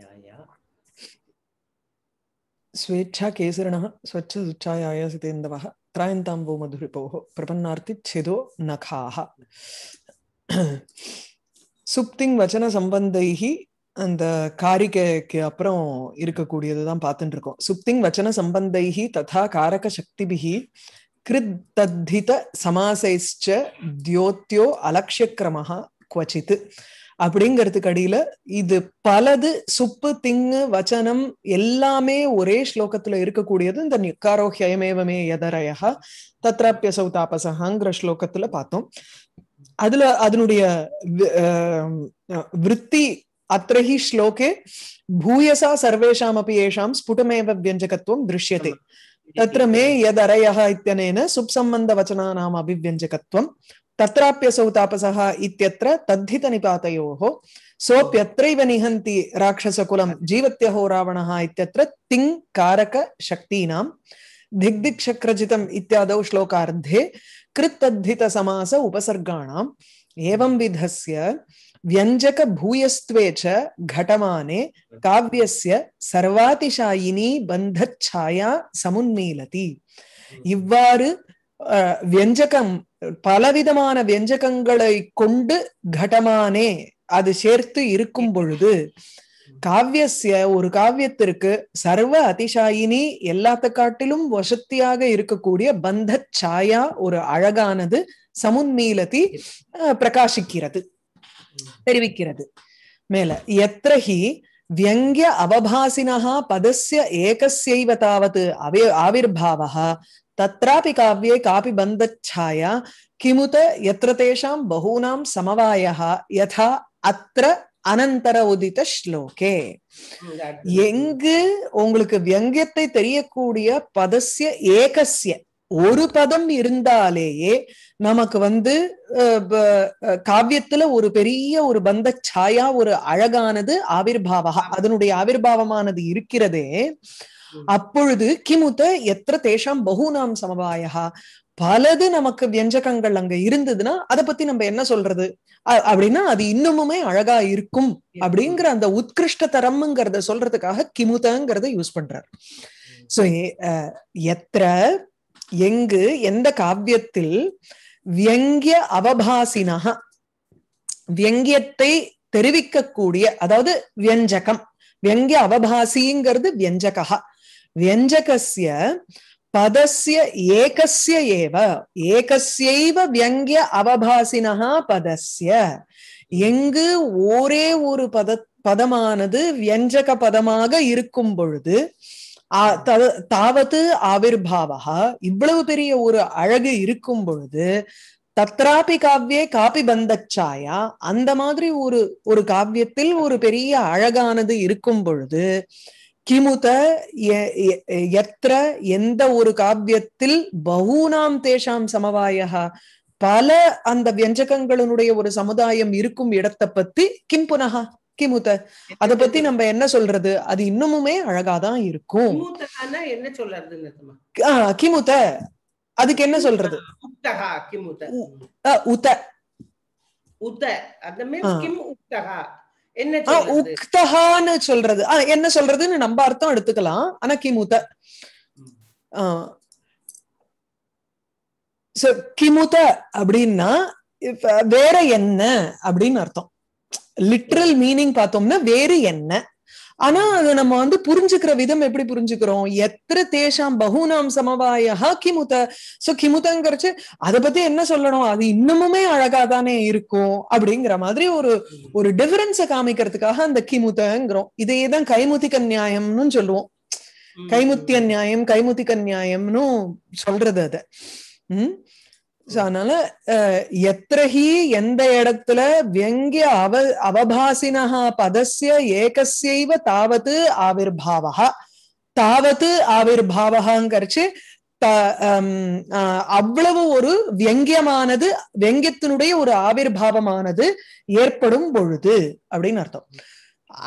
ஸ்வேச்சா स्वेच्छा केसरिणः स्वच्छदुच्छायाय सितेन्दवः त्रायन्ताम्बो பிரபன்னார்த்தி प्रपन्नार्तिच्छेदो नखाः சுப்திங் வச்சன சம்பந்தைகி அந்த காரிகைக்கு அப்புறம் இருக்கக்கூடியது தான் பார்த்துட்டு இருக்கோம் சுப்திங் வச்சன சம்பந்தைகி ததா காரக சக்திபிகி கிருத்தத்தித சமாசைச்ச தியோத்தியோ அலட்சியக்கிரம குவச்சித் அப்படிங்கிறதுக்கு அடியில இது பலது சுப்பு திங்கு வச்சனம் எல்லாமே ஒரே ஸ்லோகத்துல இருக்கக்கூடியது இந்த நிக்காரோ ஹயமேவமே எதரயா தத்ராப்பியசௌ தாபசகாங்கிற ஸ்லோகத்துல பார்த்தோம் அதுல அதனுடைய விற்பி அத்திரஹி ஸ்லோகே பூயசா சர்வேஷாம் அப்ப ஏஷாம் ஸ்புடமேவ வியஞ்சகத்துவம் திருஷ்யதே தத்திர மே யதரயா இத்தியனேன சுப்சம்பந்த வச்சனானாம் அபிவியஞ்சகத்துவம் तत्राप्यसौ तापसः इत्यत्र तद्धितनिपातयोः सोऽप्यत्रैव निहन्ति राक्षसकुलं जीवत्यहो रावणः इत्यत्र तिङ्कारकशक्तीनां दिग्दिक्षक्रजितम् इत्यादौ श्लोकार्धे कृत्तद्धितसमास उपसर्गाणाम् एवंविधस्य व्यञ्जकभूयस्त्वे च घटमाने काव्यस्य सर्वातिशायिनी बन्धच्छाया समुन्मीलति हम्म। इव्वाறு வியஞ்சகம் பலவிதமான வியஞ்சகங்களை கொண்டு கடமானே அது சேர்த்து இருக்கும் பொழுது காவியசிய ஒரு காவியத்திற்கு சர்வ அதிசாயினி எல்லாத்த காட்டிலும் வசத்தியாக இருக்கக்கூடிய பந்த சாயா ஒரு அழகானது சமுன்மீலத்தி பிரகாசிக்கிறது தெரிவிக்கிறது மேல எத்திரஹி வியங்கிய அவபாசினா பதசிய ஏகசைவ தாவது அவே ஆவிர்பாவா தத்ராபி காவியே காபி பந்தச்சாயா கிமுத எத்திர தேஷாம் பகூனாம் சமவாயா யதா அத்திர அனந்தர உதித ஸ்லோகே எங்கு உங்களுக்கு வியங்கியத்தை தெரியக்கூடிய பதசிய ஏகசிய ஒரு பதம் இருந்தாலேயே நமக்கு வந்து காவியத்துல ஒரு பெரிய ஒரு பந்த சாயா ஒரு அழகானது ஆவிர்பாவகா அதனுடைய ஆவிர்பாவமானது இருக்கிறதே அப்பொழுது கிமுத்த எத்த தேஷாம் பகுநாம் சமவாயகா பலது நமக்கு வியஞ்சகங்கள் அங்க இருந்ததுன்னா அதை பத்தி நம்ம என்ன சொல்றது அப்படின்னா அது இன்னமுமே அழகா இருக்கும் அப்படிங்கிற அந்த உத்கிருஷ்ட தரம்ங்கிறத சொல்றதுக்காக கிமுதங்கிறத யூஸ் பண்றார் சோ எத்திர எங்கு எந்த காவியத்தில் வியங்கிய அவபாசினாக வியங்கியத்தை தெரிவிக்கக்கூடிய அதாவது வியஞ்சகம் வியங்கிய அவபாசிங்கிறது வியஞ்சகா व्यञ्जकस्य பதசிய ஏகசிய ஏவ ஏகசியைவ வியங்கிய அவபாசினஹா பதசிய எங்கு ஒரே ஒரு பத பதமானது வியஞ்சக பதமாக இருக்கும் பொழுது தாவது ஆவிர்பாவா இவ்வளவு பெரிய ஒரு அழகு இருக்கும் பொழுது தத்ராபி காவியே காபி பந்தச்சாயா அந்த மாதிரி ஒரு ஒரு காவியத்தில் ஒரு பெரிய அழகானது இருக்கும் பொழுது கிமுத எத்திர எந்த ஒரு காவியத்தில் பகூனாம் தேஷாம் சமவாயகா பல அந்த வியஞ்சகங்களுடைய ஒரு சமுதாயம் இருக்கும் இடத்தை பத்தி கிம் புனகா கிமுத்த அத பத்தி நம்ம என்ன சொல்றது அது இன்னமுமே அழகாதான் இருக்கும் என்ன சொல்றது கிமுத அதுக்கு என்ன சொல்றது உத்த உத்த உத்த உக்தஹான்னு சொல்றது என்ன சொல்றதுன்னு நம்ம அர்த்தம் எடுத்துக்கலாம் ஆனா கிமுத கிமுத அப்படின்னா வேற என்ன அப்படின்னு அர்த்தம் லிட்ரல் மீனிங் பார்த்தோம்னா வேறு என்ன ஆனா அது நம்ம வந்து புரிஞ்சுக்கிற விதம் எப்படி புரிஞ்சுக்கிறோம் எத்திர தேஷாம் பகுனாம் சமவாய கிமுத சோ கிமுதங்கிறச்சு அதை பத்தி என்ன சொல்லணும் அது இன்னமுமே அழகா தானே இருக்கும் அப்படிங்கிற மாதிரி ஒரு ஒரு டிஃபரன்ஸ காமிக்கிறதுக்காக அந்த கிமுதங்கிறோம் இதையேதான் தான் கைமுத்திக நியாயம்னு சொல்லுவோம் கைமுத்திய நியாயம் கைமுத்திக நியாயம்னு சொல்றது அதை உம் அதனால எத்திரஹி எந்த இடத்துல வியங்கிய அவ அவபாசினா பதசிய ஏகசைவ தாவது ஆவிர் பாவா தாவது ஆவிர் பாவகாங்கரிச்சு த அவ்வளவு ஒரு வியங்கியமானது வியங்கியத்தினுடைய ஒரு ஆவிர் பாவமானது ஏற்படும் பொழுது அப்படின்னு அர்த்தம்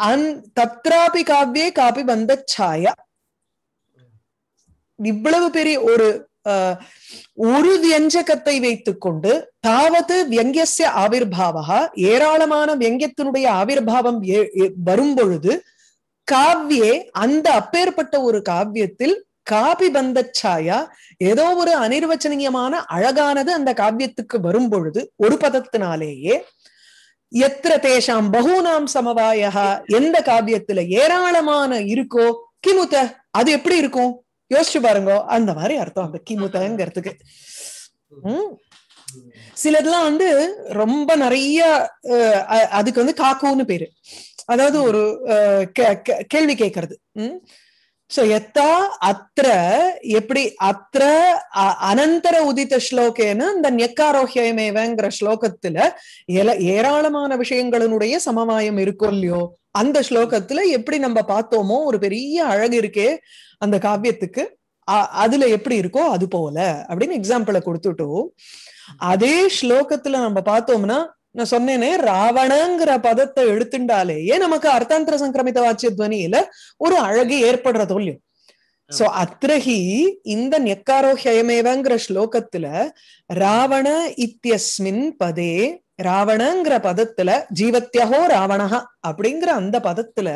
அந் தத்ராபி காவ்யே காபி வந்த சாயா இவ்வளவு பெரிய ஒரு ஒரு வியஞ்சகத்தை வைத்துக் கொண்டு தாவது வியங்கிய ஆவிர்பாவா ஏராளமான வியங்கியத்தினுடைய ஆவிர்பாவம் வரும் பொழுது காவ்யே அந்த அப்பேற்பட்ட ஒரு காவியத்தில் காபி சாயா ஏதோ ஒரு அனிர்வச்சனீயமான அழகானது அந்த காவியத்துக்கு வரும் பொழுது ஒரு பதத்தினாலேயே எத்திர தேஷாம் பகுனாம் சமவாயா எந்த காவியத்துல ஏராளமான இருக்கோ கிமுத்த அது எப்படி இருக்கும் யோசிச்சு பாருங்க அந்த மாதிரி அர்த்தம் அந்த கிமுதங்கிறதுக்கு உம் சிலதெல்லாம் வந்து ரொம்ப நிறைய அதுக்கு வந்து காக்கோன்னு பேரு அதாவது ஒரு கேள்வி கேட்கறது உம் சோ எத்தா அத்திர எப்படி அத்திர அனந்தர உதித்த ஸ்லோகேன்னு இந்த நெக்காரோக்கியமேவங்கிற ஸ்லோகத்துல ஏல ஏராளமான விஷயங்களினுடைய சமவாயம் இருக்கும் இல்லையோ அந்த ஸ்லோகத்துல எப்படி நம்ம பார்த்தோமோ ஒரு பெரிய அழகு இருக்கே அந்த காவியத்துக்கு அதுல எப்படி இருக்கோ அது போல அப்படின்னு எக்ஸாம்பிளை கொடுத்துட்டோம் அதே ஸ்லோகத்துல நம்ம பார்த்தோம்னா நான் சொன்னேனே ராவணங்கிற பதத்தை எடுத்துட்டாலேயே நமக்கு அர்த்தாந்திர சங்கிரமித வாச்சிய துவனியில ஒரு அழகு ஏற்படுறது தோல்யம் சோ அத்திரஹி இந்த நெக்காரோஹயமேவங்கிற ஸ்லோகத்துல ராவண இத்தியஸ்மின் பதே ராவணங்கிற பதத்துல ஜீவத்தியகோ ராவணஹா அப்படிங்கிற அந்த பதத்துல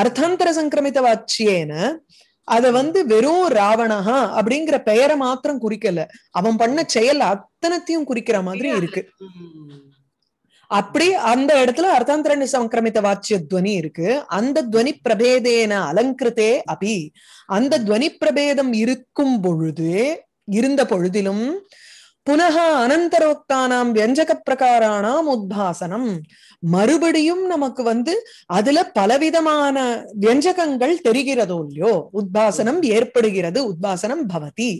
அர்த்தாந்தர சங்கிரமித வாச்சியேன அத வந்து வெறும் ராவணஹா அப்படிங்கிற பெயரை மாத்திரம் குறிக்கல அவன் பண்ண செயல் அத்தனத்தையும் குறிக்கிற மாதிரி இருக்கு அப்படி அந்த இடத்துல அர்த்தாந்தரணி சங்கிரமித்த வாச்சிய துவனி இருக்கு அந்த துவனி பிரபேதேன அலங்கிருத்தே அபி அந்த துவனி பிரபேதம் இருக்கும் பொழுது இருந்த பொழுதிலும் புனக அனந்தரோக்தானாம் வியஞ்சக பிரகாரானாம் உத்பாசனம் மறுபடியும் நமக்கு வந்து அதுல பலவிதமான வியஞ்சகங்கள் தெரிகிறதோ இல்லையோ உத்பாசனம் ஏற்படுகிறது உத்பாசனம் பவதி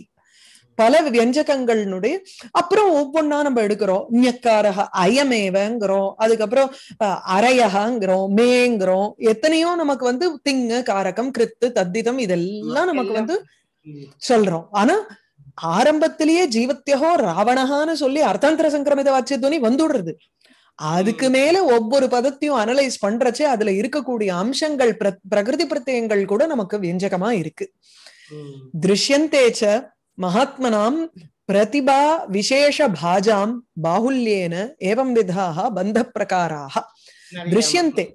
பல வியஞ்சகங்கள்னுடைய அப்புறம் ஒவ்வொன்னா நம்ம எடுக்கிறோம் ஞக்காரக அயமேவங்கிறோம் அதுக்கப்புறம் அரையகங்கிறோம் மேங்கிறோம் எத்தனையோ நமக்கு வந்து திங்க காரகம் கிருத்து தத்திதம் இதெல்லாம் நமக்கு வந்து சொல்றோம் ஆனா ஆரம்பத்திலேயே ஜீவத்தியகோ ராவணகான்னு சொல்லி அர்த்தாந்திர சங்கிரமித வாட்சிய துணி வந்துடுறது அதுக்கு மேல ஒவ்வொரு பதத்தையும் அனலைஸ் பண்றச்சே அதுல இருக்கக்கூடிய அம்சங்கள் பிரகிருதி பிரத்யங்கள் கூட நமக்கு வியஞ்சகமா இருக்கு திருஷ்யந்தேச்ச மகாத்மனாம் பிரதிபா விசேஷ பாஜாம் பாகுல்யேன ஏவம் விதாக பந்த பிரகாராக திருஷ்யந்தே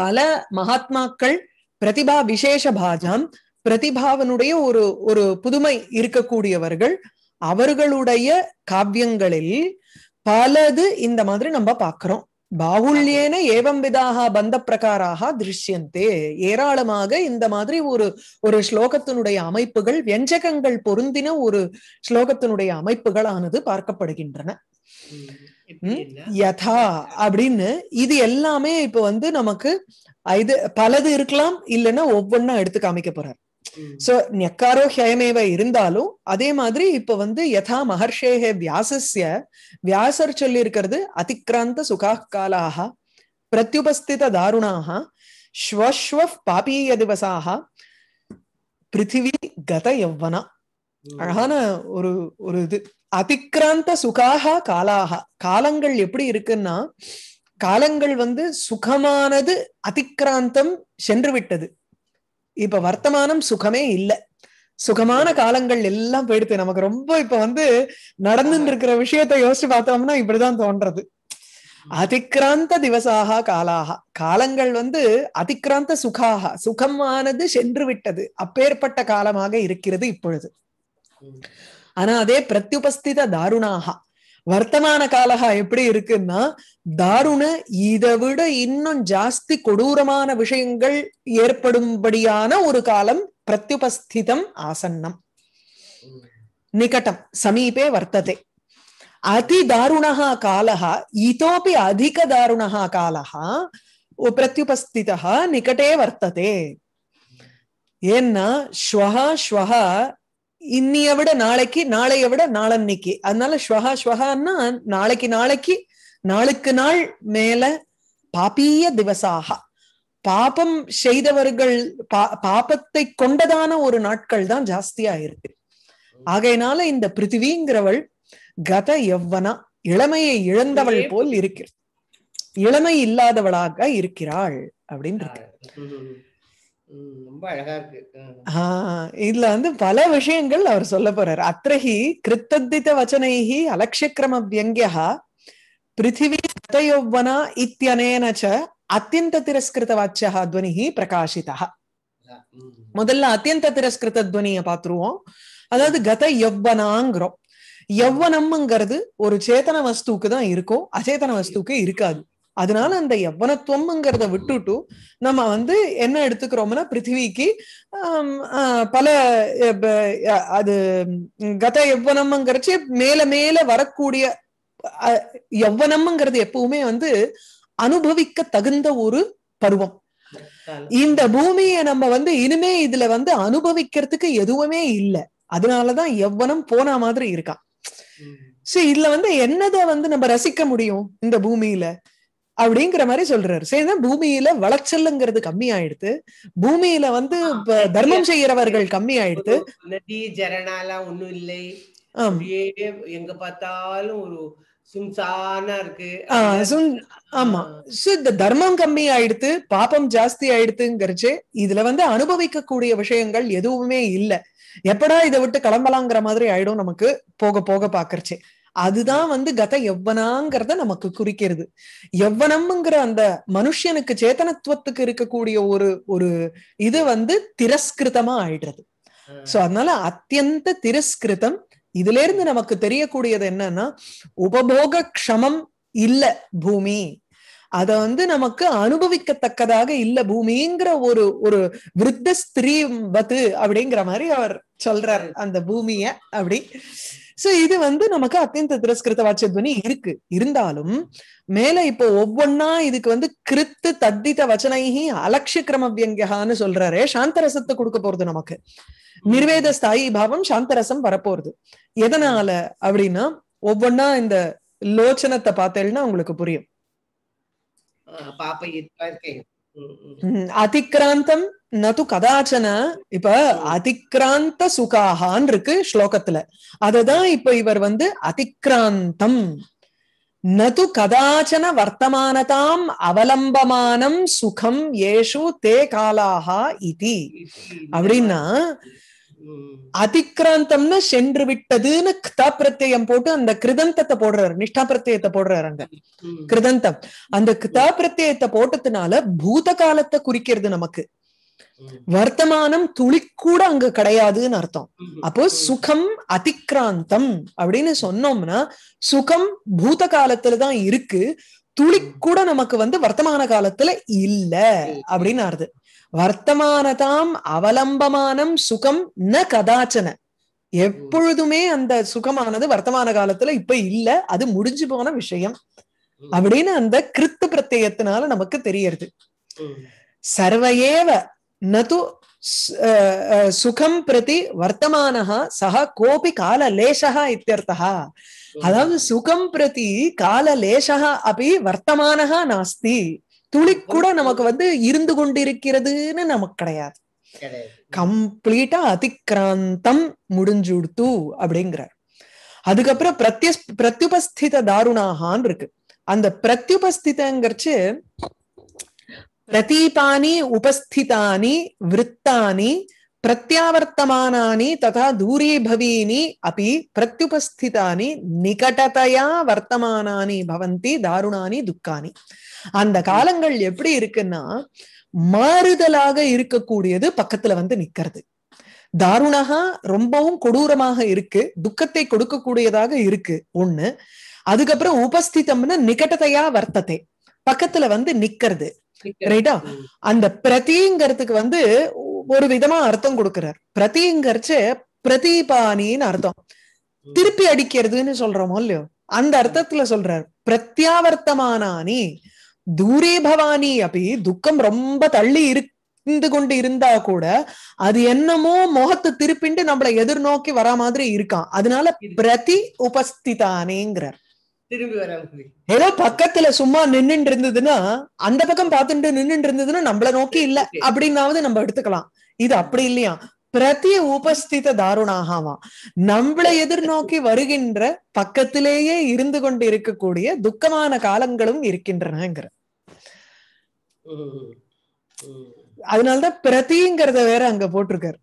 பல மகாத்மாக்கள் பிரதிபா விசேஷ பாஜாம் பிரதிபாவனுடைய ஒரு ஒரு புதுமை இருக்கக்கூடியவர்கள் அவர்களுடைய காவியங்களில் பலது இந்த மாதிரி நம்ம பாக்குறோம் பாகுல்யேன ஏவம் விதாக பந்த பிரகாராக திருஷ்யந்தே ஏராளமாக இந்த மாதிரி ஒரு ஒரு ஸ்லோகத்தினுடைய அமைப்புகள் வெஞ்சகங்கள் பொருந்தின ஒரு ஸ்லோகத்தினுடைய அமைப்புகளானது பார்க்கப்படுகின்றன யதா அப்படின்னு இது எல்லாமே இப்ப வந்து நமக்கு இது பலது இருக்கலாம் இல்லைன்னா ஒவ்வொன்னா எடுத்து காமிக்க போறார் சோ நெக்காரோ ஹயமேவ இருந்தாலும் அதே மாதிரி இப்ப வந்து யதா மகர்ஷேஹே வியாசஸ்ய வியாசர் சொல்லி இருக்கிறது அதிக்ராந்த சுகா காலாக பிரத்யுபஸ்தித தாருணாக ஸ்வஸ்வ பாபீய திவசாக பிருத்திவி கத எவ்வனா அழகான ஒரு ஒரு இது அதிக்ராந்த சுகாக காலாக காலங்கள் எப்படி இருக்குன்னா காலங்கள் வந்து சுகமானது அதிக்ராந்தம் சென்று விட்டது இப்ப வர்த்தமானம் சுகமே இல்லை சுகமான காலங்கள் எல்லாம் போயிடுது நமக்கு ரொம்ப இப்ப வந்து நடந்துட்டு இருக்கிற விஷயத்த யோசிச்சு பார்த்தோம்னா இப்படிதான் தோன்றது அதிக்ராந்த திவசாக காலாக காலங்கள் வந்து அதிக்ராந்த சுகாக சுகமானது சென்று விட்டது அப்பேற்பட்ட காலமாக இருக்கிறது இப்பொழுது ஆனா அதே பிரத்யுபஸ்தித தாருணாகா வர்த்தமான காலகா எப்படி இருக்குன்னா தாருண இதை விட இன்னும் ஜாஸ்தி கொடூரமான விஷயங்கள் ஏற்படும்படியான ஒரு காலம் பிரத்யுபஸ்திதம் ஆசன்னம் நிகட்டம் சமீபே வர்த்ததே அதி தாருணா காலகா இதோபி அதிக தாருணா காலகா பிரத்யுபஸ்திதா நிகட்டே வர்த்ததே ஏன்னா ஸ்வஹா ஸ்வஹா இன்னிய விட நாளைக்கு நாளைய விட நாளன்னைக்கு அதனால ஸ்வஹா ஸ்வஹான்னா நாளைக்கு நாளைக்கு நாளுக்கு நாள் மேல பாப்பிய திவசாக பாபம் செய்தவர்கள் பா பாபத்தை கொண்டதான ஒரு நாட்கள் தான் ஜாஸ்தியா இருக்கு ஆகையினால இந்த பிருத்திவிங்கிறவள் கத எவ்வனா இளமையை இழந்தவள் போல் இருக்கிறது இளமை இல்லாதவளாக இருக்கிறாள் அப்படின்னு இருக்கு இதுல வந்து பல விஷயங்கள் அவர் சொல்ல போறார் அத்திரஹி கிருத்தித்த வச்சனைஹி அலட்சியக்கிரம வியங்கியா பிருத்திவி கதயௌவனா இத்தியனேனச்ச அத்தியந்த திரஸ்கிருத வாச்சியா துவனிஹி பிரகாஷிதா முதல்ல அத்தியந்த திரஸ்கிருத துவனிய பாத்துருவோம் அதாவது கத யௌவனாங்கிறோம் யௌவனம்ங்கிறது ஒரு சேத்தன வஸ்துக்கு தான் இருக்கும் அச்சேதன வஸ்துக்கு இருக்காது அதனால அந்த எவ்வனத்துவம்ங்கிறத விட்டுட்டு நம்ம வந்து என்ன எடுத்துக்கிறோம்னா பிருத்திவிக்கு பல அது கத யவ்வனம்ங்கிறச்சு மேல மேல வரக்கூடிய எவ்வனம்ங்கிறது எப்பவுமே வந்து அனுபவிக்க தகுந்த ஒரு பருவம் இந்த பூமியை நம்ம வந்து இனிமே இதுல வந்து அனுபவிக்கிறதுக்கு எதுவுமே இல்லை அதனாலதான் எவ்வனம் போன மாதிரி இருக்கான் சோ இதுல வந்து என்னத வந்து நம்ம ரசிக்க முடியும் இந்த பூமியில அப்படிங்கிற மாதிரி சொல்றாரு சரிதான் பூமியில வளச்சல்ங்கிறது கம்மி ஆயிடுத்து பூமியில வந்து தர்மம் செய்யறவர்கள் கம்மி ஆயிடுத்து நதி ஜரணாலாம் ஒண்ணும் இல்லை எங்க பார்த்தாலும் ஒரு ஆமா இந்த தர்மம் கம்மி ஆயிடுத்து பாப்பம் ஜாஸ்தி ஆயிடுத்துங்கிறச்சு இதுல வந்து அனுபவிக்க கூடிய விஷயங்கள் எதுவுமே இல்ல எப்படா இதை விட்டு கிளம்பலாங்கிற மாதிரி ஆயிடும் நமக்கு போக போக பாக்குறச்சு அதுதான் வந்து கத எவ்வனாங்கிறத நமக்கு குறிக்கிறது எவ்வனம்ங்கிற அந்த மனுஷனுக்கு சேத்தனத்துவத்துக்கு இருக்கக்கூடிய ஒரு ஒரு இது வந்து திரஸ்கிருதமா ஆயிடுறது சோ அதனால அத்தியந்த திரஸ்கிருதம் இதுல இருந்து நமக்கு தெரியக்கூடியது என்னன்னா உபபோக க்ஷமம் இல்ல பூமி அத வந்து நமக்கு அனுபவிக்கத்தக்கதாக இல்ல பூமிங்கிற ஒரு ஒரு விருத்த ஸ்திரீ பத்து அப்படிங்கிற மாதிரி அவர் சொல்றாரு அந்த பூமிய அப்படி சோ இது வந்து நமக்கு அத்தியந்த திரஸ்கிருத துணி இருக்கு இருந்தாலும் மேல இப்போ ஒவ்வொன்னா இதுக்கு வந்து கிருத்து தத்தித வச்சனைகி அலட்சிய கிரமவியங்ககான்னு சொல்றாரு சாந்தரசத்தை கொடுக்க போறது நமக்கு நிர்வேத ஸ்தாயி பாவம் சாந்தரசம் வரப்போறது எதனால அப்படின்னா ஒவ்வொன்னா இந்த லோச்சனத்தை பார்த்தேன்னா உங்களுக்கு புரியும் அதிக்கிராந்தம் அதிக்ராந்தம் நது கதாச்சன இப்ப அதிக்ராந்த சுகாகான் இருக்கு ஸ்லோகத்துல அததான் இப்ப இவர் வந்து அதிக்ராந்தம் நது கதாச்சன வர்த்தமானதாம் அவலம்பமானம் சுகம் ஏஷு தே காலாகா இது அப்படின்னா அதிக்ராந்தம்னு சென்று விட்டதுன்னு கிதா பிரத்யம் போட்டு அந்த கிருதந்தத்தை போடுறாரு நிஷ்டா பிரத்யத்தை போடுறாரு அங்க கிருதந்தம் அந்த கிதா பிரத்யத்தை போட்டதுனால பூத காலத்தை குறிக்கிறது நமக்கு வர்த்தமானம் துளி கூட அங்க கிடையாதுன்னு அர்த்தம் அப்போ சுகம் அதிக்ராந்தம் அப்படின்னு சொன்னோம்னா சுகம் பூத காலத்துலதான் இருக்கு துளி கூட நமக்கு வந்து வர்த்தமான காலத்துல இல்ல அப்படின்னு ஆறுது வர்த்தமானதாம் அவலம்பமானம் சுகம் ந கதாச்சன எப்பொழுதுமே அந்த சுகமானது வர்த்தமான காலத்துல இப்ப இல்ல அது முடிஞ்சு போன விஷயம் அப்படின்னு அந்த கிருத்து பிரத்யத்தினால நமக்கு தெரியறது சர்வையேவ நது சுகம் பிரதி வர்த்தமானஹா சக கோபி கால லேசா இத்தியர்த்தா அதாவது சுகம் பிரதி கால லேசா அப்படி வர்த்தமானகா நாஸ்தி துளி கூட நமக்கு வந்து இருந்து கொண்டிருக்கிறதுன்னு நமக்கு கிடையாது கம்ப்ளீட்டா அதிக்கிராந்தம் முடிஞ்சுடுத்து அப்படிங்கிறார் அதுக்கப்புறம் பிரத்ய பிரத்யுபஸ்தித தாருணாகான் இருக்கு அந்த பிரத்யுபஸ்திதங்கிறச்சு பிரதீபானி உபஸ்திதானி விற்த்தானி பிரத்யாவர்த்தமானி ததா தூரீபவீனி அப்படி பிரத்யுபஸ்திதானி நிகட்டதையா வர்த்தமானி பவந்தி தாருணானி துக்கானி அந்த காலங்கள் எப்படி இருக்குன்னா மாறுதலாக இருக்கக்கூடியது பக்கத்துல வந்து நிக்கிறது தாருணகா ரொம்பவும் கொடூரமாக இருக்கு துக்கத்தை கொடுக்கக்கூடியதாக இருக்கு ஒண்ணு அதுக்கப்புறம் உபஸ்திதம்னு நிகட்டதையா வர்த்தத்தை பக்கத்துல வந்து நிக்கிறது ரைட்டா அந்த பிரதிங்கிறதுக்கு வந்து ஒரு விதமா அர்த்தம் கொடுக்கிறார் பிரதிங்கிறச்சு பிரதிபானின்னு அர்த்தம் திருப்பி அடிக்கிறதுன்னு சொல்றோமோ இல்லையோ அந்த அர்த்தத்துல சொல்றார் பிரத்யாவர்த்தமானி தூரே பவானி அப்படி துக்கம் ரொம்ப தள்ளி இருந்து கொண்டு இருந்தா கூட அது என்னமோ முகத்து திருப்பிண்டு நம்மளை எதிர்நோக்கி வரா மாதிரி இருக்கான் அதனால பிரதி உபஸ்திதானேங்கிறார் திரும்பி ஏதோ பக்கத்துல சும்மா நின்னுட்டு இருந்ததுன்னா அந்த பக்கம் பாத்துட்டு நின்னுட்டு இருந்ததுன்னா நம்மள நோக்கி இல்ல அப்படின்னாவது நம்ம எடுத்துக்கலாம் இது அப்படி இல்லையா பிரதி உபஸ்தித தாருணாகவா நம்மளை எதிர்நோக்கி வருகின்ற பக்கத்திலேயே இருந்து கொண்டு இருக்கக்கூடிய துக்கமான காலங்களும் இருக்கின்றனங்கிற அதனாலதான் பிரதிங்கிறத வேற அங்க போட்டிருக்காரு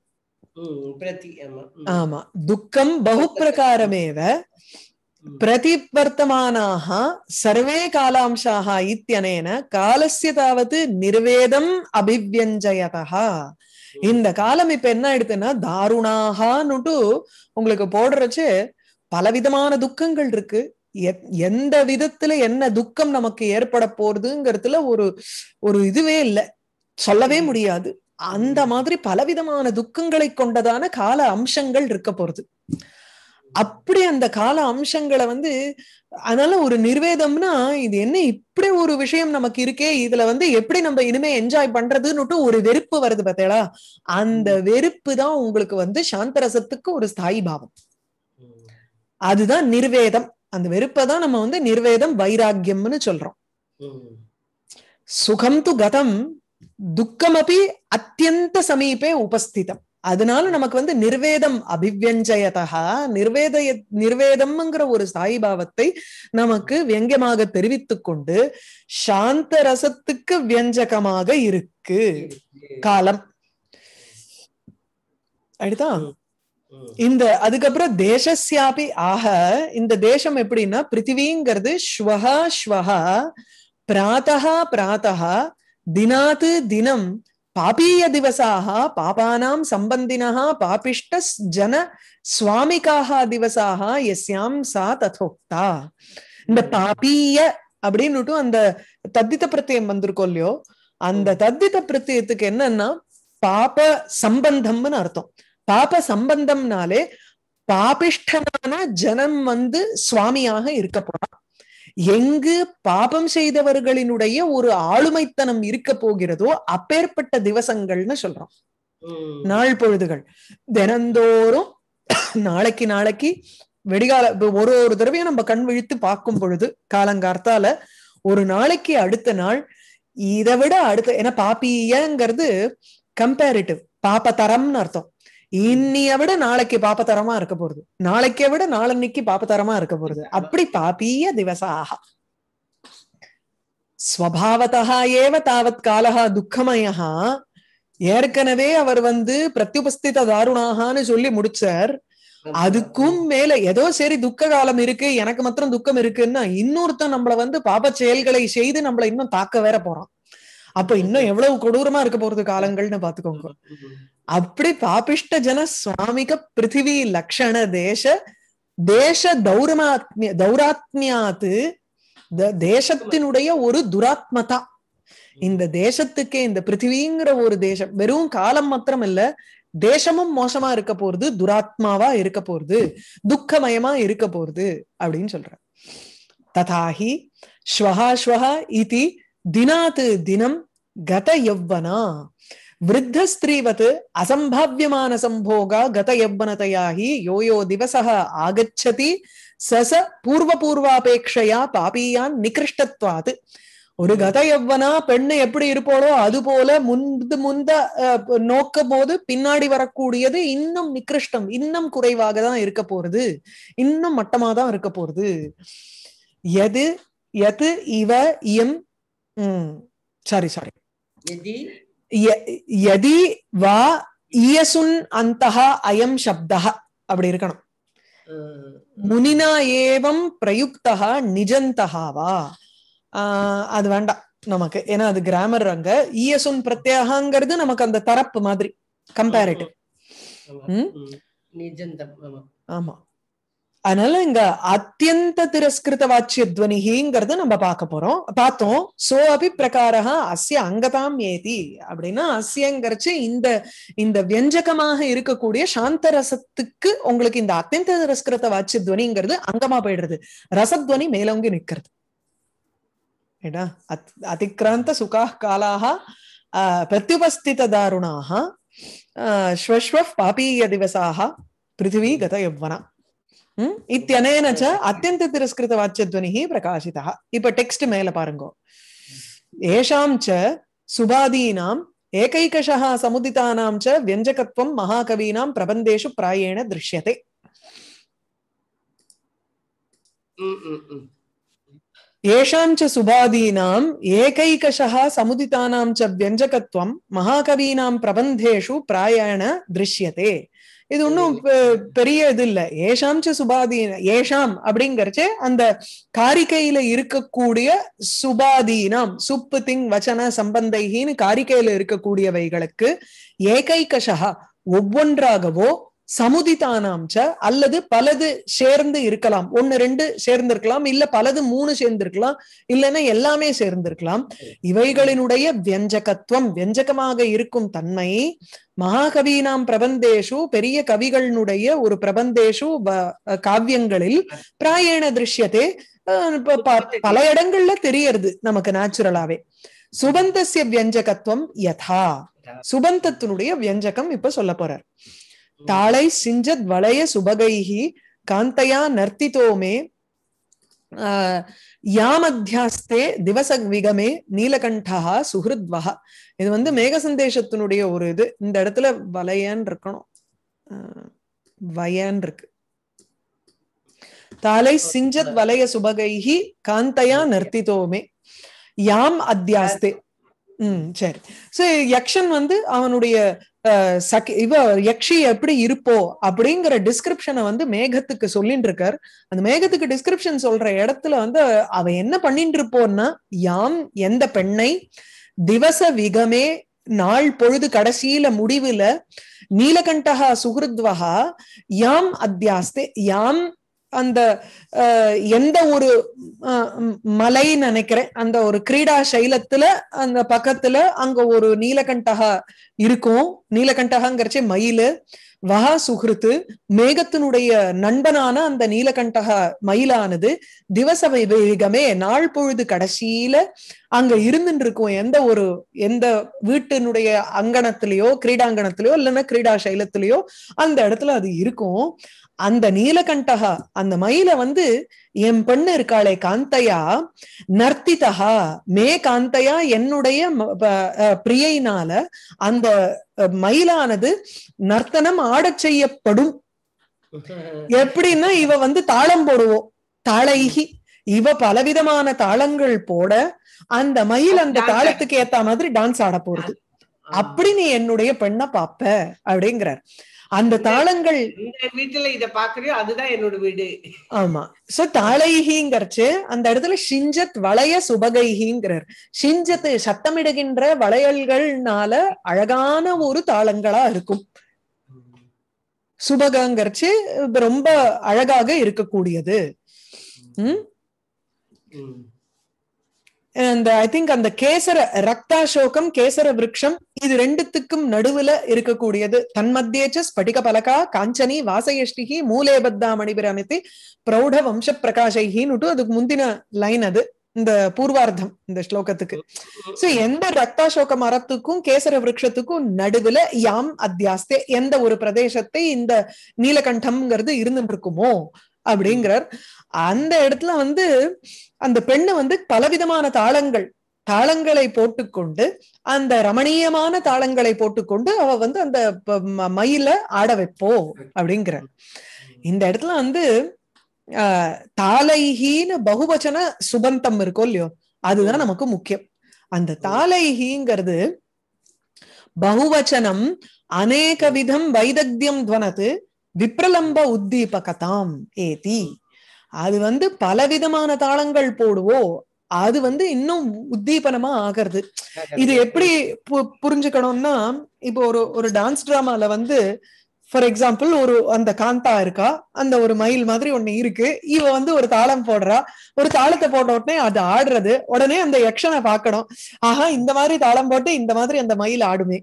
ஆமா துக்கம் பகுப்பிரகாரமேவ प्रतिवर्तमानाः சர்வே காலாம்சாக இத்தியனேன காலசிய தாவது நிர்வேதம் அபிவியஞ்சயதா இந்த காலம் இப்ப என்ன ஆயிடுதுன்னா தாருணாகான்னுட்டு உங்களுக்கு போடுறச்சு பலவிதமான துக்கங்கள் இருக்கு எந்த விதத்துல என்ன துக்கம் நமக்கு ஏற்பட போறதுங்கிறதுல ஒரு ஒரு இதுவே இல்லை சொல்லவே முடியாது அந்த மாதிரி பலவிதமான துக்கங்களை கொண்டதான கால அம்சங்கள் இருக்க போறது அப்படி அந்த கால அம்சங்களை வந்து அதனால ஒரு நிர்வேதம்னா இது என்ன இப்படி ஒரு விஷயம் நமக்கு இருக்கே இதுல வந்து எப்படி நம்ம இனிமே என்ஜாய் பண்றதுன்னுட்டு ஒரு வெறுப்பு வருது பார்த்தேளா அந்த வெறுப்பு தான் உங்களுக்கு வந்து சாந்தரசத்துக்கு ஒரு ஸ்தாயி பாவம் அதுதான் நிர்வேதம் அந்த வெறுப்பை தான் நம்ம வந்து நிர்வேதம் வைராக்கியம்னு சொல்றோம் சுகம் து கதம் துக்கமபி அத்தியந்த சமீபே உபஸ்திதம் அதனால நமக்கு வந்து நிர்வேதம் அபிவியஞ்சயதா நிர்வேதய நிர்வேதம்ங்கிற ஒரு சாய் பாவத்தை நமக்கு வியங்கியமாக தெரிவித்து கொண்டு சாந்த ரசத்துக்கு வியஞ்சகமாக இருக்கு காலம் அடுத்தா இந்த அதுக்கப்புறம் தேசஸ்யாபி ஆக இந்த தேசம் எப்படின்னா பிருத்திவிங்கிறது ஸ்வஹா ஸ்வஹா பிராத்தகா பிராத்தகா தினாத்து தினம் பாபீய திவசாக பாபானாம் சம்பந்தினா பாபிஷ்ட ஜன சுவாமிக்காக திவசாக எஸ்யாம் சா ததோக்தா இந்த பாபீய அப்படின்னுட்டு அந்த தத்தித பிரத்தியம் வந்திருக்கோம் இல்லையோ அந்த தத்தித்த பிரத்தியத்துக்கு என்னன்னா பாப சம்பந்தம்னு அர்த்தம் பாப சம்பந்தம்னாலே பாபிஷ்டனான ஜனம் வந்து சுவாமியாக இருக்க போறான் எங்கு பாபம் செய்தவர்களினுடைய ஒரு ஆளுமைத்தனம் இருக்க போகிறதோ அப்பேற்பட்ட திவசங்கள்னு சொல்றோம் நாள் பொழுதுகள் தினந்தோறும் நாளைக்கு நாளைக்கு வெடிகால ஒரு ஒரு தடவையும் நம்ம கண் விழித்து பார்க்கும் பொழுது காலங்கார்த்தால ஒரு நாளைக்கு அடுத்த நாள் இதை விட அடுத்த ஏன்னா பாப்பியங்கிறது கம்பேரிட்டிவ் பாப்ப தரம்னு அர்த்தம் இன்னிய விட நாளைக்கு பாப்பத்தரமா இருக்க போறது நாளைக்கே விட நாளன்னைக்கு பாப்பத்தரமா இருக்க போறது அப்படி பாப்பிய திவசாக ஸ்வபாவத்தா ஏவ தாவத் காலகா துக்கமயா ஏற்கனவே அவர் வந்து பிரத்யுபஸ்தித தாருணாகான்னு சொல்லி முடிச்சார் அதுக்கும் மேல ஏதோ சரி துக்க காலம் இருக்கு எனக்கு மாத்திரம் துக்கம் இருக்குன்னா இன்னொருத்தன் நம்மள வந்து பாப செயல்களை செய்து நம்மள இன்னும் தாக்க வேற போறான் அப்ப இன்னும் எவ்வளவு கொடூரமா இருக்க போறது காலங்கள்னு பாத்துக்கோங்க அப்படி பாபிஷ்ட ஜன சுவாமிக பிருத்திவி லக்ஷண தேச தேச தௌரமாத்மிய தௌராத்மியாத்து தேசத்தினுடைய ஒரு துராத்மதா இந்த தேசத்துக்கு இந்த பிருத்திவிங்கிற ஒரு தேசம் வெறும் காலம் மாத்திரம் இல்ல தேசமும் மோசமா இருக்க போறது துராத்மாவா இருக்க போறது துக்கமயமா இருக்க போறது அப்படின்னு சொல்ற ததாஹி ஸ்வஹா ஸ்வஹா இதி தினாத்து தினம் கத யவ்வனா விருத்த ஸ்திரீவத் அசம்பாவியமான சம்போகா கத யவ்வனதையாகி யோயோ திவசக ஆகச்சதி சச பூர்வ பூர்வாபேட்சையா பாபியான் நிகிருஷ்டத்வாத் ஒரு கத எவ்வனா பெண்ணு எப்படி இருப்போளோ அது போல முந்து முந்த நோக்கும் போது பின்னாடி வரக்கூடியது இன்னும் நிகிருஷ்டம் இன்னும் குறைவாக தான் இருக்க போறது இன்னும் மட்டமா தான் இருக்க போறது எது எது இவ இயம் சாரி சாரி யதி வா இயசுன் அந்த அயம் சப்தஹ அப்படி இருக்கணும் முனினா ஏவம் பிரயுக்தா நிஜந்தஹாவா அது வேண்டாம் நமக்கு ஏன்னா அது கிராமர் அங்க இஎஸ்ஒன் பிரத்யாகங்கிறது நமக்கு அந்த தரப்பு மாதிரி கம்பேரிட்டிவ் ஆமா அதனால இங்க அத்தியந்த திரஸ்கிருத வாட்சிய துவனிகிங்கிறத நம்ம பார்க்க போறோம் பார்த்தோம் சோ அபி பிரகாரா அஸ்ய அங்கதாம் ஏதி அப்படின்னா அஸ்யங்கிறச்சு இந்த இந்த வியஞ்சகமாக இருக்கக்கூடிய சாந்த ரசத்துக்கு உங்களுக்கு இந்த அத்தியந்த திரஸ்கிருத வாட்சிய துவனிங்கிறது அங்கமா போயிடுறது ரசத்வனி மேலோங்கி நிக்கிறது ஏடா அத் அதிக்ராந்த சுகா காலாக பிரத்யுபஸ்தித தாருணாக ஸ்வஸ்வ பாபீய திவசாக பிருத்திவி கத யவ்வனா ఇత్యనేన చ అత్యంత తిరస్కృత వాచ్యధ్వని ప్రకాశిత ఇప్ప టెక్స్ట్ మేల పారంగో ఏషాం చ సుభాదీనాం ఏకైకశ సముదితానాం చ వ్యంజకత్వం మహాకవీనాం ప్రబంధేషు ప్రాయేణ దృశ్యతే ఏషాం చ సుభాదీనాం ఏకైకశ సముదితానాం చ వ్యంజకత్వం మహాకవీనాం ప్రబంధేషు ప్రాయేణ దృశ్యతే இது ஒன்றும் பெரிய இது இல்லை ஏஷாம் சுபாதீன ஏஷாம் அப்படிங்கறச்சே அந்த காரிக்கையில இருக்கக்கூடிய சுபாதீனம் சுப்பு திங் வச்சன சம்பந்தைகின்னு காரிக்கையில இருக்கக்கூடியவைகளுக்கு ஏகைகஷா ஒவ்வொன்றாகவோ சமுதிதானாம் ச அல்லது பலது சேர்ந்து இருக்கலாம் ஒன்னு ரெண்டு சேர்ந்து இருக்கலாம் இல்ல பலது மூணு சேர்ந்திருக்கலாம் இல்லைன்னா எல்லாமே சேர்ந்திருக்கலாம் இவைகளினுடைய வியஞ்சகத்துவம் வியஞ்சகமாக இருக்கும் தன்மை மகாகவீனாம் பிரபந்தேஷு பெரிய கவிகளினுடைய ஒரு பிரபந்தேஷு காவியங்களில் பிராயண திருஷ்யத்தை பல இடங்கள்ல தெரியறது நமக்கு நேச்சுரலாவே சுபந்தசிய வியஞ்சகத்துவம் யதா சுபந்தத்தினுடைய வியஞ்சகம் இப்ப சொல்ல போறார் தாளை சிஞ்சத் வளைய சுபகைஹி காந்தையா நர்த்திதோமே யாமத்தியாஸ்தே திவச விகமே நீலகண்டா சுஹிருத்வஹா இது வந்து மேக சந்தேஷத்தினுடைய ஒரு இது இந்த இடத்துல வலையன் இருக்கணும் வயன் இருக்கு தாலை சிஞ்சத் வலைய சுபகைஹி காந்தையா நர்த்தித்தோமே யாம் அத்தியாஸ்தே உம் சரி சோ யக்ஷன் வந்து அவனுடைய சகி இவ யக்ஷி எப்படி இருப்போ அப்படிங்கிற டிஸ்கிரிப்ஷனை வந்து மேகத்துக்கு சொல்லிட்டு இருக்கார் அந்த மேகத்துக்கு டிஸ்கிரிப்ஷன் சொல்ற இடத்துல வந்து அவ என்ன பண்ணிட்டு இருப்போம்னா யாம் எந்த பெண்ணை திவச விகமே நாள் பொழுது கடைசியில முடிவுல நீலகண்டகா சுகிருத்வகா யாம் அத்தியாஸ்தே யாம் அந்த எந்த ஒரு மலைன்னு நினைக்கிறேன் அந்த ஒரு கிரீடா சைலத்துல அந்த பக்கத்துல அங்க ஒரு நீலகண்டகா இருக்கும் நீலகண்டகாங்கிறச்சே மயிலு வகா சுகிருத்து மேகத்தினுடைய நண்பனான அந்த நீலகண்டக மயிலானது திவச வைவேகமே நாள் பொழுது கடைசியில அங்க இருந்துட்டு இருக்கும் எந்த ஒரு எந்த வீட்டினுடைய அங்கணத்திலேயோ கிரீடாங்கணத்திலேயோ இல்லைன்னா கிரீடா சைலத்திலேயோ அந்த இடத்துல அது இருக்கும் அந்த நீலகண்டகா அந்த மயில வந்து என் பெண்ணு இருக்காளே காந்தையா நர்த்திதா மே காந்தையா என்னுடைய பிரியினால அந்த மயிலானது நர்த்தனம் ஆடச் செய்யப்படும் எப்படின்னா இவ வந்து தாளம் போடுவோம் தாளைகி இவ பலவிதமான தாளங்கள் போட அந்த மயில் அந்த தாளத்துக்கு ஏத்த மாதிரி டான்ஸ் ஆட போறது அப்படி நீ என்னுடைய பெண்ண பாப்ப அப்படிங்கிறார் அந்த தாளங்கள் வீட்டுல இத பாக்குறியோ அதுதான் என்னோட வீடு ஆமா சோ தாளைகிங்கிறச்சு அந்த இடத்துல ஷிஞ்சத் வளைய சுபகைஹிங்கிறார் ஷிஞ்சத்து சத்தமிடுகின்ற வளையல்கள்னால அழகான ஒரு தாளங்களா இருக்கும் சுபகங்கிறச்சு ரொம்ப அழகாக இருக்கக்கூடியது உம் இந்த ஐ திங்க் அந்த கேசர ரக்தாசோகம் கேசர விரக்ஷம் இது ரெண்டுத்துக்கும் நடுவுல இருக்கக்கூடியது தன்மத்தியேச்ச ஸ்படிக பலகா காஞ்சனி வாசயஷ்டிகி மூலேபத்தா மணிபிரமித்தி பிரௌட வம்ச பிரகாஷைகின்னுட்டு அதுக்கு முந்தின லைன் அது இந்த பூர்வார்த்தம் இந்த ஸ்லோகத்துக்கு சோ எந்த ரக்தாசோக மரத்துக்கும் கேசர விரக்ஷத்துக்கும் நடுவுல யாம் அத்தியாஸ்தே எந்த ஒரு பிரதேசத்தை இந்த நீலகண்டம்ங்கிறது இருந்துட்டு இருக்குமோ அப்படிங்கிறார் அந்த இடத்துல வந்து அந்த பெண்ணு வந்து பலவிதமான தாளங்கள் தாளங்களை போட்டுக்கொண்டு அந்த ரமணீயமான தாளங்களை போட்டுக்கொண்டு அவ வந்து அந்த மயில ஆட வைப்போ அப்படிங்கிற இந்த இடத்துல வந்து ஆஹ் தாலைஹின்னு பகுவச்சன சுபந்தம் இருக்கோ இல்லையோ அதுதான் நமக்கு முக்கியம் அந்த தாலைஹிங்கிறது பகுவச்சனம் அநேக விதம் வைதக்தியம் துவனது விப்ரலம்ப உத்தீபகதாம் ஏதி அது வந்து பலவிதமான தாளங்கள் போடுவோ அது வந்து இன்னும் உத்தீபனமா ஆகிறது இது எப்படி புரிஞ்சுக்கணும்னா இப்போ ஒரு ஒரு டான்ஸ் டிராமால வந்து ஃபார் எக்ஸாம்பிள் ஒரு அந்த காந்தா இருக்கா அந்த ஒரு மயில் மாதிரி ஒண்ணு இருக்கு இவ வந்து ஒரு தாளம் போடுறா ஒரு தாளத்தை போட்ட உடனே அது ஆடுறது உடனே அந்த யக்ஷனை பார்க்கணும் ஆஹா இந்த மாதிரி தாளம் போட்டு இந்த மாதிரி அந்த மயில் ஆடுமே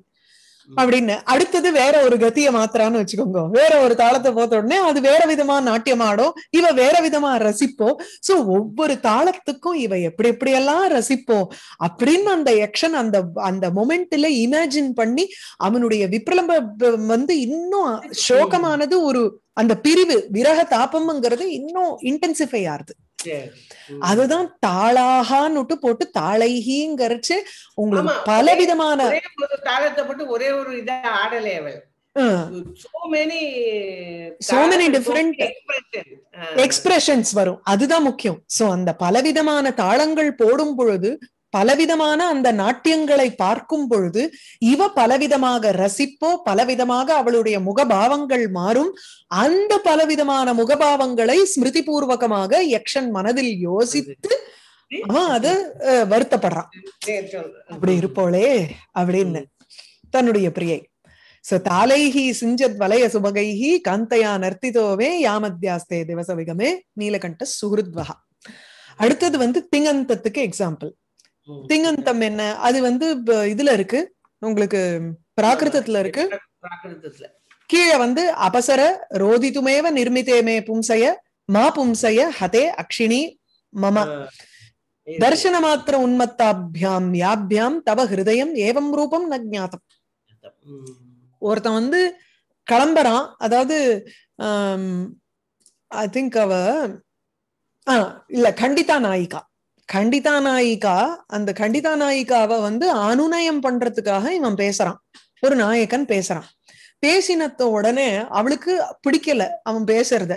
அப்படின்னு அடுத்தது வேற ஒரு கத்திய மாத்திரான்னு வச்சுக்கோங்க வேற ஒரு தாளத்தை போத்த உடனே அது வேற விதமா நாட்டியம் ஆடும் இவ வேற விதமா ரசிப்போம் சோ ஒவ்வொரு தாளத்துக்கும் இவ எப்படி எப்படி எல்லாம் ரசிப்போம் அப்படின்னு அந்த எக்ஷன் அந்த அந்த மொமெண்ட்ல இமேஜின் பண்ணி அவனுடைய விப்ரலம்ப வந்து இன்னும் சோகமானது ஒரு அந்த பிரிவு விரக தாபம்ங்கிறது இன்னும் இன்டென்சிஃபை ஆறுது அதுதான் தாளாகான்னுட்டு போட்டு தாளைகிங்கரைச்சு உங்களுக்கு பல விதமான தாளத்தை போட்டு ஒரே ஒரு இதா ஆடலே அவள் எக்ஸ்பிரஷன்ஸ் வரும் அதுதான் முக்கியம் சோ அந்த பலவிதமான தாளங்கள் போடும் பொழுது பலவிதமான அந்த நாட்டியங்களை பார்க்கும் பொழுது இவ பலவிதமாக ரசிப்போ பலவிதமாக அவளுடைய முகபாவங்கள் மாறும் அந்த பலவிதமான முகபாவங்களை ஸ்மிருதி பூர்வகமாக யக்ஷன் மனதில் யோசித்து அவன் அது வருத்தப்படுறான் அப்படி இருப்போளே அப்படின்னு தன்னுடைய பிரியை சோ தாலைஹி சிஞ்சத் வலைய சுபகைஹி காந்தையா நர்த்திதோவே யாமத்யாஸ்தே திவசவிகமே விகமே நீலகண்ட சுகிருத்வகா அடுத்தது வந்து திங்கந்தத்துக்கு எக்ஸாம்பிள் திங்கந்தம் என்ன அது வந்து இதுல இருக்கு உங்களுக்கு பிராகிருதத்துல இருக்கு கீழே வந்து அபசர ரோதித்துமேவ நிர்மிதேமே பும்சய மா பும்சய ஹதே அக்ஷினி மம தர்சன மாத்திர உன்மத்தாபியாம் யாபியாம் தவ ஹிருதயம் ஏவம் ரூபம் ந ஜாத்தம் ஒருத்தன் வந்து கிளம்புறான் அதாவது ஐ திங்க் அவ இல்ல கண்டிதா நாயிகா கண்டிதா நாயிகா அந்த கண்டிதா நாயிகாவை வந்து அனுநயம் பண்றதுக்காக இவன் பேசுறான் ஒரு நாயக்கன் பேசுறான் பேசினத்த உடனே அவளுக்கு பிடிக்கல அவன் பேசுறத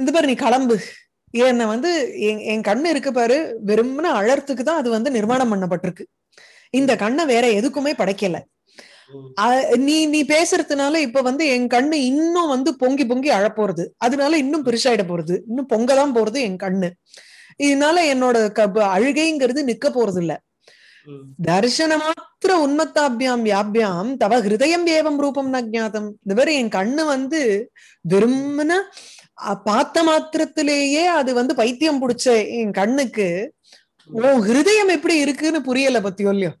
இந்த பாரு நீ கிளம்பு என்னை வந்து என் கண்ணு இருக்கு பாரு வெறும்னு அழறதுக்கு தான் அது வந்து நிர்மாணம் பண்ணப்பட்டிருக்கு இந்த கண்ணை வேற எதுக்குமே படைக்கல நீ நீ பேசுறதுனால இப்ப வந்து என் கண்ணு இன்னும் வந்து பொங்கி பொங்கி அழப்போறது அதனால இன்னும் பெருசாயிட போறது இன்னும் பொங்கதான் போறது என் கண்ணு இதனால என்னோட அழுகைங்கிறது நிக்க போறது இல்ல மாத்திர உன்மத்தாபியாம் வியாபியாம் தவ ஹிருதயம் ஏவம் ரூபம் நஜாதம் இந்த மாதிரி என் கண்ணு வந்து வெறும்னா பார்த்த மாத்திரத்திலேயே அது வந்து பைத்தியம் பிடிச்ச என் கண்ணுக்கு உன் ஹிருதயம் எப்படி இருக்குன்னு புரியல பத்தியோ இல்லையோ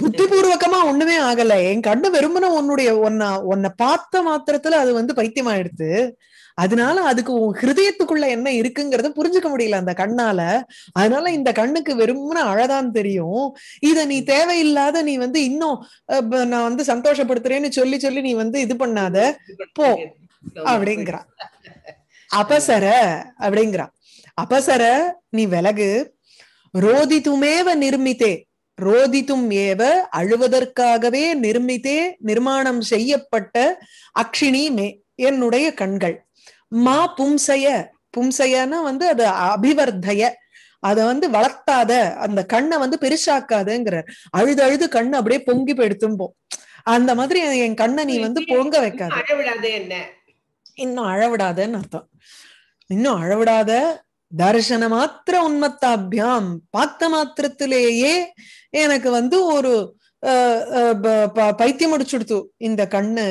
புத்தி பூர்வகமா ஒண்ணுமே ஆகல என் கண்ணு வெறுமன உன்னுடைய உன்ன உன்னை பார்த்த மாத்திரத்துல அது வந்து பைத்தியம் ஆயிடுத்து அதனால அதுக்கு உன் ஹிருதயத்துக்குள்ள என்ன இருக்குங்கிறத புரிஞ்சுக்க முடியல அந்த கண்ணால அதனால இந்த கண்ணுக்கு வெறும்னு அழதான் தெரியும் இத நீ தேவையில்லாத நீ வந்து இன்னும் நான் வந்து சந்தோஷப்படுத்துறேன்னு சொல்லி சொல்லி நீ வந்து இது பண்ணாத போ அப்படிங்கிறா அபசர அப்படிங்கிறா அபசர நீ விலகு ரோதித்துமேவ நிர்மித்தே ரோதித்தும் ஏவ அழுவதற்காகவே நிர்மித்தே நிர்மாணம் செய்யப்பட்ட அக்ஷினி மே என்னுடைய கண்கள் மா பும்சைய பும்சையன்னா வந்து அது அபிவர்தய அத வந்து வளர்த்தாத அந்த கண்ணை வந்து பெருசாக்காதுங்கிறார் அழுது அழுது கண்ணு அப்படியே பொங்கி போய் அந்த மாதிரி என் கண்ணை நீ வந்து பொங்க வைக்காத இன்னும் அழவிடாதன்னு அர்த்தம் இன்னும் அழவிடாத தரிசன மாத்திர உண்மத்தாபியாம் பார்த்த மாத்திரத்திலேயே எனக்கு வந்து ஒரு பைத்தியம் முடிச்சுடுத்து இந்த கண்ணு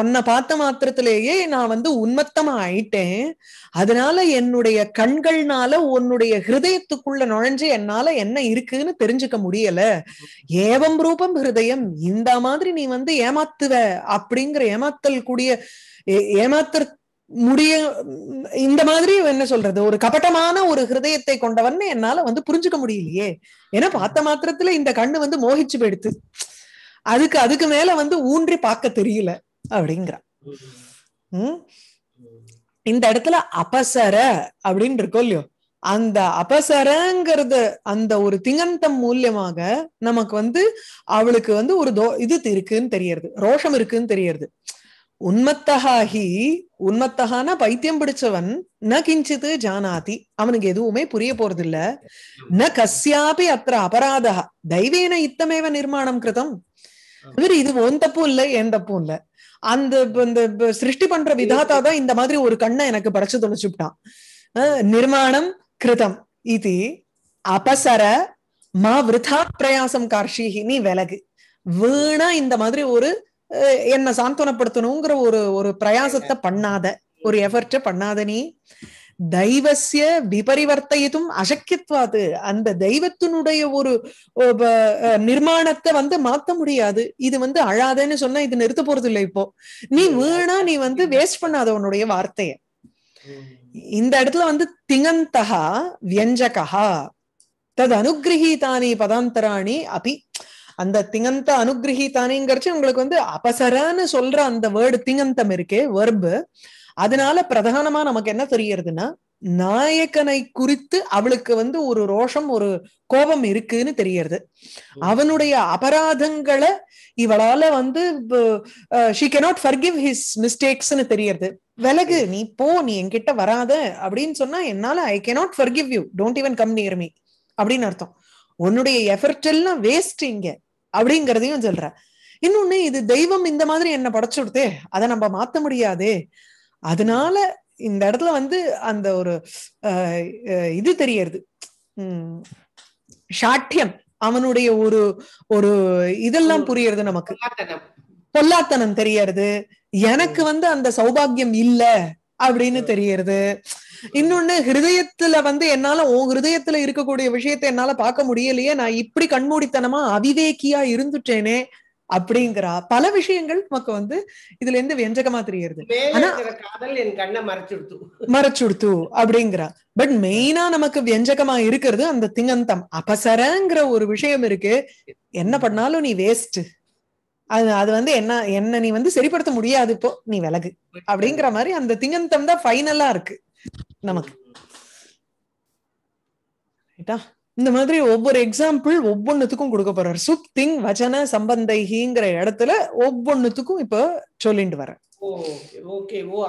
உன்னை பார்த்த மாத்திரத்திலேயே நான் வந்து உன்மத்தமா ஆயிட்டேன் அதனால என்னுடைய கண்கள்னால உன்னுடைய ஹிருதயத்துக்குள்ள நுழைஞ்சு என்னால என்ன இருக்குன்னு தெரிஞ்சுக்க முடியல ஏவம் ரூபம் ஹிருதயம் இந்த மாதிரி நீ வந்து ஏமாத்துவ அப்படிங்கிற ஏமாத்தல் கூடிய ஏமாத்த முடிய இந்த மாதிரி என்ன சொல்றது ஒரு கபட்டமான ஒரு ஹிருதயத்தை கொண்டவன் என்னால வந்து புரிஞ்சுக்க முடியலையே ஏன்னா பார்த்த மாத்திரத்துல இந்த கண்ணு வந்து மோகிச்சு போயிடுத்து அதுக்கு அதுக்கு மேல வந்து ஊன்றி பார்க்க தெரியல அப்படிங்கிறான் உம் இந்த இடத்துல அபசர அப்படின்னு இருக்கோ இல்லையோ அந்த அபசரங்கிறது அந்த ஒரு திங்கந்தம் மூலியமாக நமக்கு வந்து அவளுக்கு வந்து ஒரு தோ இது இருக்குன்னு தெரியறது ரோஷம் இருக்குன்னு தெரியறது உன்மத்தகாகி உன்மத்தகான பைத்தியம் பிடிச்சவன் ந கிஞ்சித்து ஜானாதி அவனுக்கு எதுவுமே புரிய போறதில்ல ந கஸ்யாபி அத்த அபராதா தைவேன இத்தமேவ நிர்மாணம் கிருதம் இது ஒன் தப்பும் இல்ல என் தப்பும் இல்ல அந்த இந்த சிருஷ்டி பண்ற விதாத்தா தான் இந்த மாதிரி ஒரு கண்ணை எனக்கு படைச்சு தொலைச்சுட்டான் நிர்மாணம் கிருதம் இது அபசர மா விருதா பிரயாசம் கார்ஷிகி நீ விலகு வீணா இந்த மாதிரி ஒரு என்னை சாந்தனப்படுத்தணுங்கிற ஒரு ஒரு பிரயாசத்தை பண்ணாத ஒரு எஃபர்ட்ட பண்ணாத நீ தெய்வசிய விபரிவர்த்தையதும் அசக்கியத்வாது அந்த தெய்வத்தினுடைய ஒரு நிர்மாணத்தை வந்து மாத்த முடியாது இது வந்து அழாதன்னு சொன்னா இது நிறுத்த போறது இல்லை இப்போ நீ வேணா நீ வந்து வேஸ்ட் பண்ணாத உன்னுடைய வார்த்தைய இந்த இடத்துல வந்து திங்கந்தகா வியஞ்சகா தது அனுகிரகிதானி பதாந்தராணி அப்படி அந்த திங்கந்த அனுகிரகித்தானேங்கிறச்சு உங்களுக்கு வந்து அபசரன்னு சொல்ற அந்த வேர்டு திங்கந்தம் இருக்கே வெர்பு அதனால பிரதானமா நமக்கு என்ன தெரியறதுன்னா நாயக்கனை குறித்து அவளுக்கு வந்து ஒரு ரோஷம் ஒரு கோபம் இருக்குன்னு தெரியறது அவனுடைய அபராதங்களை இவளால வந்து ஷீ கெனாட் ஃபர்கிவ் ஹிஸ் மிஸ்டேக்ஸ்னு தெரியறது விலகு நீ போ நீ என்கிட்ட வராத அப்படின்னு சொன்னா என்னால I cannot forgive you don't even come near me அப்படின்னு அர்த்தம் உன்னுடைய எஃபர்ட் எல்லாம் வேஸ்ட் இங்க அப்படிங்கிறதையும் சொல்ற இன்னொன்னு இது தெய்வம் இந்த மாதிரி என்ன படைச்சுடுதே அதை நம்ம மாத்த முடியாதே அதனால இந்த இடத்துல வந்து அந்த ஒரு இது தெரியறது உம் அவனுடைய ஒரு ஒரு இதெல்லாம் புரியறது நமக்கு பொல்லாத்தனம் தெரியறது எனக்கு வந்து அந்த சௌபாகியம் இல்ல அப்படின்னு தெரியறது இன்னொன்னு ஹிருதயத்துல வந்து என்னால உன் ஹிருதயத்துல இருக்கக்கூடிய விஷயத்த என்னால பார்க்க முடியலையே நான் இப்படி கண்மூடித்தனமா அவிவேக்கியா இருந்துட்டேனே அப்படிங்கிறா பல விஷயங்கள் நமக்கு வந்து இதுல இருந்து வெஞ்சகமா தெரியறது மறைச்சுடுத்து மறைச்சுடுத்து அப்படிங்கிறா பட் மெயினா நமக்கு வெஞ்சகமா இருக்கிறது அந்த திங்கந்தம் அபசரங்கிற ஒரு விஷயம் இருக்கு என்ன பண்ணாலும் நீ வேஸ்ட் அது அது வந்து என்ன என்ன நீ வந்து சரிப்படுத்த முடியாது இப்போ நீ விலகு அப்படிங்கிற மாதிரி அந்த திங்கந்தம் தான் ஃபைனலா இருக்கு நமக்கு ரைட்டா இந்த மாதிரி ஒவ்வொரு எக்ஸாம்பிள் ஒவ்வொன்னுத்துக்கும் கொடுக்க போறார் சுப்திங் வச்சன சம்பந்தைகிங்கிற இடத்துல ஒவ்வொன்னுத்துக்கும் இப்ப சொல்லிட்டு வர